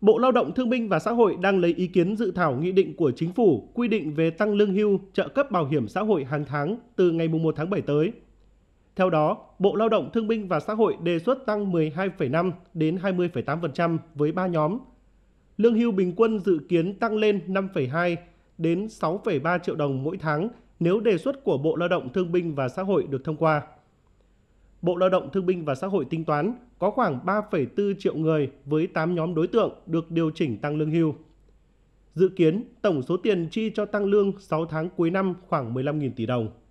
Bộ Lao động Thương binh và Xã hội đang lấy ý kiến dự thảo nghị định của chính phủ quy định về tăng lương hưu, trợ cấp bảo hiểm xã hội hàng tháng từ ngày 1 tháng 7 tới. Theo đó, Bộ Lao động Thương binh và Xã hội đề xuất tăng 12,5 đến 20,8% với 3 nhóm. Lương hưu bình quân dự kiến tăng lên 5,2 đến 6,3 triệu đồng mỗi tháng nếu đề xuất của Bộ Lao động Thương binh và Xã hội được thông qua. Bộ Lao động Thương binh và Xã hội tính toán có khoảng 3,4 triệu người với 8 nhóm đối tượng được điều chỉnh tăng lương hưu. Dự kiến tổng số tiền chi cho tăng lương 6 tháng cuối năm khoảng 15.000 tỷ đồng.